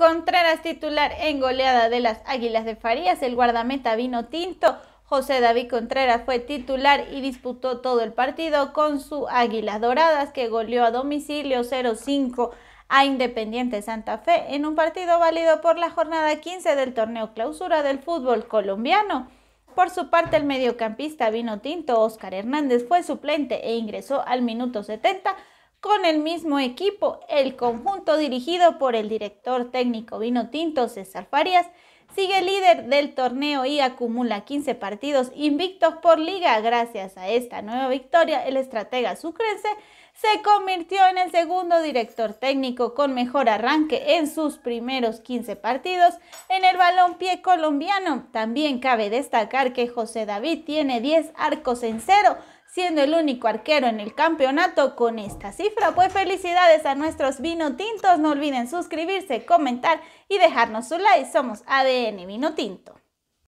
Contreras titular en goleada de las Águilas de Farías, el guardameta vino tinto. José David Contreras fue titular y disputó todo el partido con su Águilas Doradas que goleó a domicilio 0-5 a Independiente Santa Fe en un partido válido por la jornada 15 del torneo clausura del fútbol colombiano. Por su parte, el mediocampista vino tinto Oscar Hernández fue suplente e ingresó al minuto 70 con el mismo equipo, el conjunto dirigido por el director técnico Vino Tinto César Farías, sigue líder del torneo y acumula 15 partidos invictos por liga. Gracias a esta nueva victoria, el estratega sucrese se convirtió en el segundo director técnico con mejor arranque en sus primeros 15 partidos en el pie colombiano. También cabe destacar que José David tiene 10 arcos en cero siendo el único arquero en el campeonato con esta cifra. Pues felicidades a nuestros vino tintos. No olviden suscribirse, comentar y dejarnos su like. Somos ADN Vino Tinto.